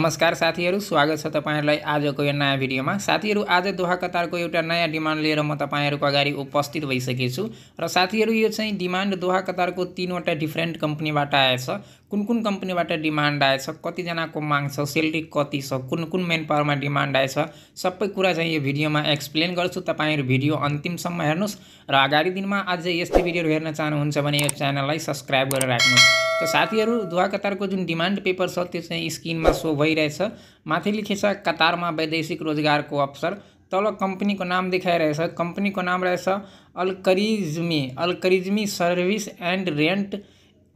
नमस्कार साथीहरू स्वागत छ तपाईँहरूलाई आजको यो नयाँ भिडियोमा साथीहरू आज दोहा कतारको एउटा नयाँ डिमान्ड लिएर म तपाईँहरूको अगाडि उपस्थित भइसकेछु र साथीहरू यो चाहिँ डिमान्ड दोहा कतारको तिनवटा डिफ्रेन्ट कम्पनीबाट आएछ कुन कुन कम्पनीबाट डिमान्ड आएछ कतिजनाको माग छ सेलरी कति छ कुन कुन मेन पावरमा डिमान्ड आएछ सबै कुरा चाहिँ यो भिडियोमा एक्सप्लेन गर्छु तपाईँहरू भिडियो अन्तिमसम्म हेर्नुहोस् र आगामी दिनमा अझै यस्तै भिडियोहरू हेर्न चाहनुहुन्छ भने यो च्यानललाई सब्सक्राइब गरेर राख्नुहोस् तो साथी दुआ कतार को जो डिमान्ड पेपर स्क्रीन में शो भई रहे मथि लिखे कतार में वैदेशिक को अवसर तल कंपनी को नाम दिखाई रहे कंपनी को नाम रहे Al Khwarizmi Al Khwarizmi service and rent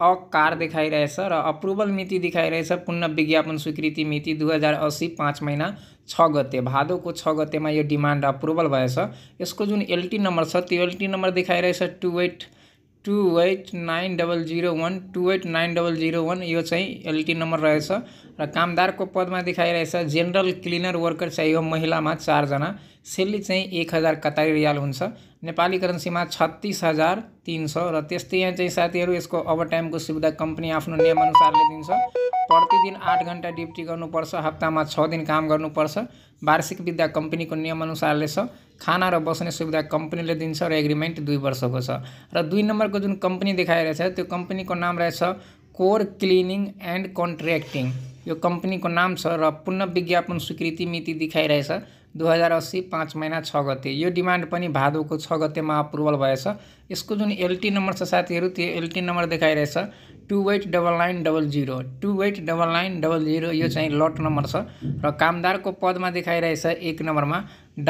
a car दिखाई रहे अप्रुवल मिति रहे पुनः विज्ञापन स्वीकृति मिति दुई हजार अस्सी पांच महीना छ गते को छ में यह डिमान्ड अप्रुवल भैस इसको जो एलटी नंबर छ एलटी नंबर दिखाई रहे two eight two eight nine double zero one two eight nine double zero one यो चाहिँ एलटी नम्बर रहेछ र कामदारको पदमा देखाइरहेछ जेनरल क्लिनर वर्कर चाहिँ यो महिलामा चारजना सेली चाहिँ एक हजार कतारी रियाल हुन्छ नेपाली करेन्सीमा छत्तिस हजार तिन सौ र त्यस्तै यहाँ चाहिँ साथीहरू यसको ओभरटाइमको सुविधा कम्पनी आफ्नो नियमअनुसारले दिन्छ प्रतिदिन आठ घन्टा ड्युटी गर्नुपर्छ हप्तामा छ दिन काम गर्नुपर्छ वार्षिक विद्या कम्पनीको नियमअनुसारले छ खाना र बस्ने सुविधा कम्पनीले दिन्छ र एग्रिमेन्ट दुई वर्षको छ र दुई नम्बरको जुन कम्पनी देखाइरहेछ त्यो कम्पनीको नाम रहेछ कोर क्लिनिङ एन्ड कन्ट्र्याक्टिङ यो कम्पनीको नाम छ र पुनः विज्ञापन स्वीकृति मिति देखाइरहेछ दुई हजार अस्सी पाँच महिना छ गते यो डिमान्ड पनि भादोको छ गतेमा अप्रुभल भएछ यसको जुन एलटी नम्बर छ साथीहरू त्यो एलटी नम्बर देखाइरहेछ two eight double nine double zero two eight double nine double zero यो चाहिँ लट नम्बर छ र कामदारको पदमा देखाइरहेछ एक नम्बरमा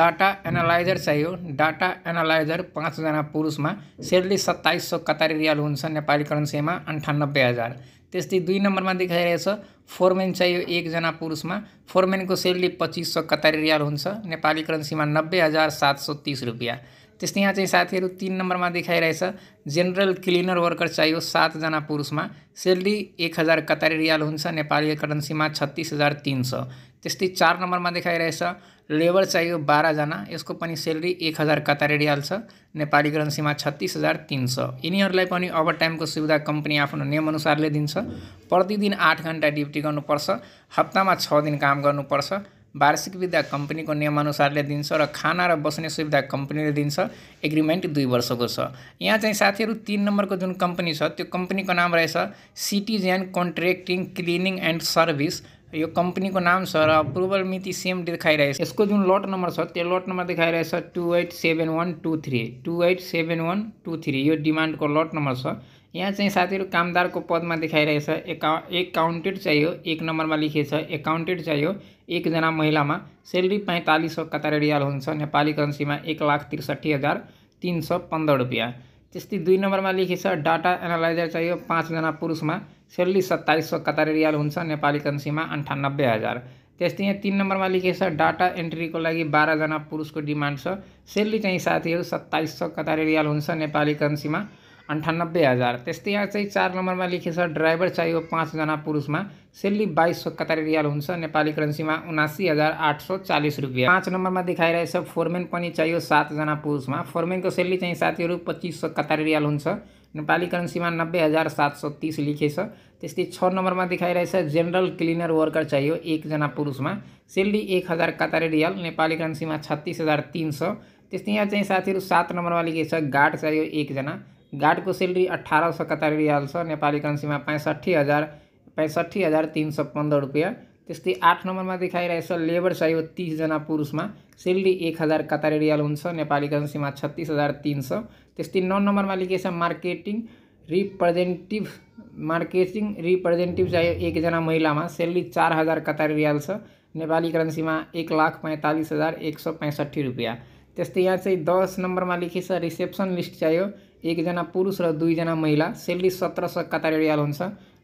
डाटा एनालाइजर चाहियो डाटा एनालाइजर पाँचजना पुरुषमा सेल्ली सत्ताइस सौ कतारी रियाल हुन्छ नेपाली करेन्सीमा अन्ठानब्बे हजार त्यस्तै दुई नम्बरमा देखाइरहेछ फोरमेन चाहियो एकजना पुरुषमा फोरमेनको सेलले पच्चिस सौ कतारी रियाल हुन्छ नेपाली करेन्सीमा नब्बे हजार सात सौ तिस रुपियाँ त्यस्तै यहाँ चाहिँ साथीहरू तिन नम्बरमा देखाइरहेछ जेनरल क्लिनर वर्कर चाहियो सातजना पुरुषमा सेलरी एक हजार कतारी रियाल हुन्छ नेपाली करेन्सीमा छत्तिस हजार तिन सौ त्यस्तै चार नम्बरमा देखाइरहेछ लेबर चाहियो बाह्रजना यसको पनि सेलेरी एक हजार कतारेडी हाल्छ नेपाली करेन्सीमा छत्तिस हजार तिन सय यिनीहरूलाई पनि ओभर टाइमको सुविधा कम्पनी आफ्नो नियमअनुसारले दिन्छ प्रतिदिन आठ घन्टा ड्युटी गर्नुपर्छ हप्तामा छ दिन काम गर्नुपर्छ वार्षिक विधा कम्पनीको नियमअनुसारले दिन्छ र खाना र बस्ने सुविधा कम्पनीले दिन्छ एग्रिमेन्ट दुई वर्षको छ यहाँ चाहिँ साथीहरू तिन नम्बरको जुन कम्पनी छ त्यो कम्पनीको नाम रहेछ citizen contracting cleaning and service यो कंपनी को नाम सर अप्रूवल સેમ सेम दिखाई रहे इसको जो लॉट नंबर सर તે लॉट नंबर दिखाई रहे sir two eight seven one two three two eight seven one two three ये यो को लॉट नंबर सर यहाँ कामदार को पद में दिखाई रहे एकाउन्टेड चाहिए एक नंबर में लिखे एकाउंटेड चाहिए एकजना महिला में सैलरी पैंतालीस सौ कतार रियाल होी करेंसी में एक लाख तिरसठी हजार तीन सौ पंद्रह रुपया तस्ती दुई नंबर में लिखे डाटा एनालाइजर चाहिए पांचजना पुरुष में सैलरी सत्ताईस सौ कतार रियाल होी करेंसी में अंठानब्बे हजार त्यस्तै यहाँ तीन नंबर में लिखे डाटा को लगी बाह्रजना पुरुष को छ सेल्ली चाहिए साथी सत्ताइस सौ कतार रियाल होी करेंसी में अन्ठानब्बे हजार त्यस्तै यहाँ चाहिँ चार नम्बरमा लेखेछ छ ड्राइभर चाहियो पाँचजना पुरुषमा सेल्ली बाइस सौ कतारी रियाल हुन्छ नेपाली करेन्सीमा उनासी हजार आठ सौ चालिस रुपियाँ पाँच नम्बरमा देखाइरहेछ फोरमेन पनि चाहियो सातजना पुरुषमा फोरमेनको सेल्ली चाहिँ साथीहरू पच्चिस सौ कतारी रियाल हुन्छ नेपाली करेन्सीमा नब्बे हजार सात सौ तिस लेखेछ त्यस्तै छ नम्बरमा देखाइरहेछ जेनरल क्लिनर वर्कर चाहियो एकजना पुरुषमा सेल्ली एक हजार कतारी रियाल नेपाली करेन्सीमा छत्तिस हजार तिन सौ त्यस्तै यहाँ चाहिँ साथीहरू सात नम्बरमा लेखेको छ गार्ड चाहियो एकजना गार्ड को सैलरी अठारह सौ कतारी रियाल छ में पैंसठी हजार पैंसठी हजार तीन सौ पंद्रह रुपया त्यस्तै आठ नंबर में दिखाई रहे लेबर चाहिए तीस जना पुरुष में सैलरी एक हजार कतारी रियाल होी नेपाली करेन्सीमा छत्तीस हजार तीन सौ तस्ती नौ नम्बरमा लेखिएको छ मार्केटिंग रिप्रेजेंटेटिव मार्केटिङ रिप्रेजेन्टेटिभ चाहियो एकजना में सैलरी चार हजार कतारी रियाल छ करेंसी में एक लाख पैंतालीस हजार एक सौ पैंसठी रुपया तस्ते यहाँ से दस में लिखे रिसेप्सन लिस्ट चाहिए एकजना पुरुष र दुईजना महिला सेलरी सत्र सय रियाल हुन्छ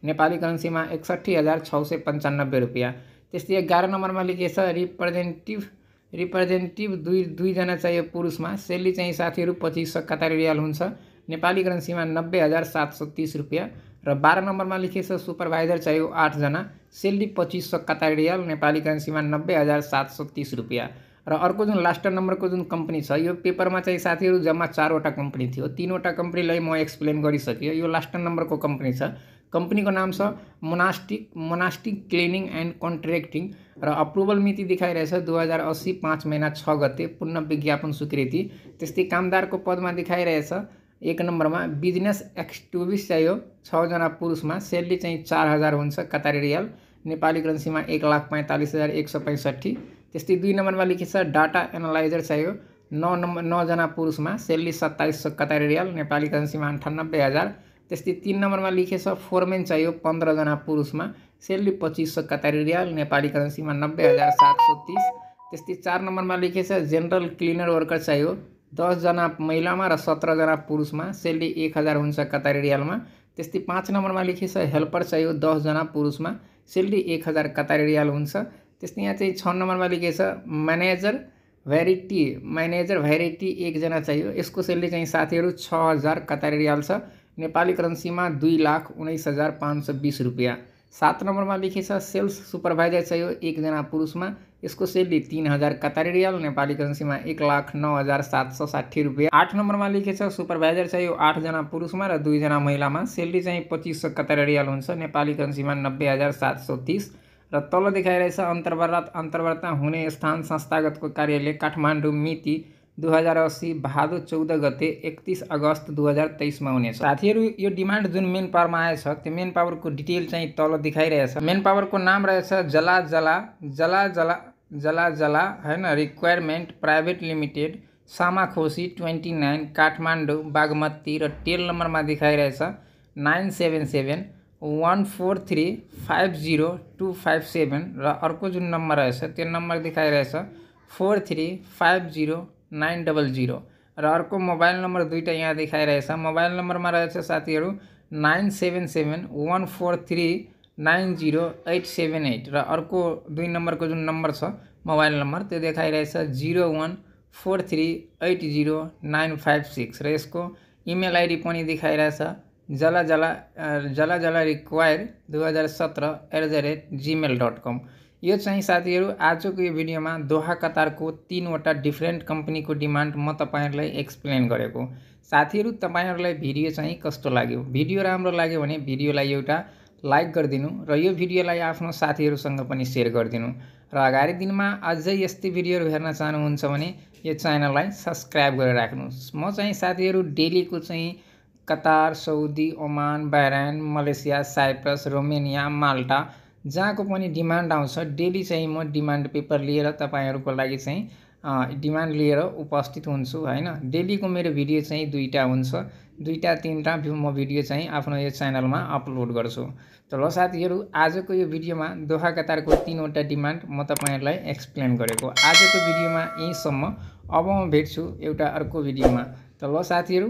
नेपाली करेन्सीमा एकसट्ठी हजार छ सय पन्चानब्बे रुपियाँ त्यस्तै एघार नम्बरमा लेखिएछ रिप्रेजेन्टेटिभ रिप्रेजेन्टेटिभ दुई दुईजना चाहियो पुरुषमा सेलरी चाहिँ साथीहरू पच्चिस सय कतार रियाल हुन्छ नेपाली करेन्सीमा नब्बे हजार सात सय तिस रुपियाँ र बाह्र नम्बरमा छ सुपरभाइजर चाहियो आठजना सेल्ली पच्चिस सय कतार रियाल नेपाली करेन्सीमा नब्बे हजार सात सय तिस रुपियाँ जो अर्को नंबर को जो कंपनी है छ पेपर में चाहिए साथी जमा चारवटा कम्पनी कंपनी तिनवटा कम्पनीलाई म एक्सप्लेन गरिसकेँ यो लास्ट कंपनी है कंपनी को नाम स monastic monastic cleaning and contracting approval मिति दिखाई रहे दुई हजार अस्सी पांच महीना छ गते पुनः विज्ञापन स्वीकृति कामदार को पद में दिखाई रहे एक नंबर में बिजनेस एक्सटुबिस चाहिए छजना पुरुष में सैलरी चाहिए चार हजार होता कतारी रियल नेपाली में एक लाख पैंतालीस हजार एक सौ पैंसठी त्यस्तै दुई नम्बरमा लेखेछ डाटा एनालाइजर चाहियो नौ नम्बर नौजना पुरुषमा सेल्ली सत्ताइस सौ कतारी रियल नेपाली करेन्सीमा अन्ठानब्बे हजार त्यस्तै तिन नम्बरमा लेखेछ फोरमेन चाहियो पन्ध्रजना पुरुषमा सेल्ली पच्चिस सौ कतारी रियल नेपाली करेन्सीमा नब्बे हजार सात सौ तिस त्यस्तै चार नम्बरमा लेखेछ जेनरल क्लिनर वर्कर चाहियो दसजना महिलामा र सत्रजना पुरुषमा सेल्ली एक हजार हुन्छ कतारी रियालमा त्यस्तै पाँच नम्बरमा लेखेछ हेल्पर चाहियो दसजना पुरुषमा सेल्ली एक हजार कतारी रियाल हुन्छ त्यस्तै यहाँ चाहिँ छ नम्बरमा लेखेको छ म्यानेजर भेराइटी म्यानेजर भेराइटी एकजना चाहियो यसको सेलरी चाहिँ साथीहरू छ हजार कतारी रियाल छ नेपाली करेन्सीमा दुई लाख उन्नाइस हजार पाँच सय बिस रुपियाँ सात नम्बरमा लेखेछ छ सेल्स सुपरभाइजर चाहियो एकजना पुरुषमा यसको सेलरी तिन हजार कतारी रियाल नेपाली करेन्सीमा एक लाख नौ हजार सात सय साठी रुपियाँ आठ नम्बरमा लेखेछ छ सुपरभाइजर चाहियो आठजना पुरुषमा र दुईजना महिलामा सेलरी चाहिँ पच्चिस सय कतारी रियाल हुन्छ नेपाली करेन्सीमा नब्बे हजार सात सय तिस र तल रहे अंतर्वर्त अंतर्वर्ता होने स्थान संस्थागत को कार्यालय काठमांडू मिति दु हजार अस्सी भादो चौदह गते एकतिस अगस्त दु हजार में होने साथी ये डिमान्ड जो मेन में आए तो मेन पावर को डिटेल चाहे तल रहे मेन को नाम रहे जला जला जला जला जला जला होइन requirement private limited Samakhusi twenty nine Kathmandu Bagmati र टेल दिखाई रहे nine seven seven one four three five zero two five seven र जो नंबर रहे रहेछ नंबर दिखाई रहे four three five zero nine double zero र मोबाइल नंबर दुईटा यहाँ रहे मोबाइल में रहे साथी nine seven seven one four three nine zero eight seven eight र अर्को दुई को जो नंबर छ मोबाइल तो देखाई रहे zero one four three eight zero nine five six रो ईमेल इमेल आइडी दिखाई रहे जला जला जला जला रिक्वायर दुई हजार सत्रह at the rate Gmail dot com यो आज साथीहरू भिडियो में दोहा दोहा को तीनवटा डिफ्रेन्ट को डिमान्ड म तैयार एक्सप्लेन साथी तैयार भिडियो चाहिए कस्ट लगे भिडियो राम्रो लगे भिडियोला एटा लाइक कर र रिडियोला आपको आफ्नो सेयर कर र रगाड़ी दिन में अज ये भिडियो हेन चाहूँ यह चैनल सब्सक्राइब कर रख्स मैं साथी डेली को Qatar Saudi Oman Bahrain Malaysia Cyprus Romania Malta जहाँको पनि डिमान्ड आउँछ डेली चाहिँ म डिमान्ड पेपर लिएर तपाईँहरूको लागि चाहिँ डिमान्ड लिएर उपस्थित हुन्छु होइन डेलीको मेरो भिडियो चाहिँ दुईवटा हुन्छ दुईवटा तिनवटा म भिडियो चाहिँ आफ्नो यो च्यानलमा अपलोड गर्छु त ल साथीहरू आजको यो भिडियोमा दोहा कतारको तिनवटा डिमान्ड म तपाईँहरूलाई एक्सप्लेन गरेको आजको भिडियोमा यहीँसम्म अब म भेट्छु एउटा अर्को भिडियोमा त ल साथीहरू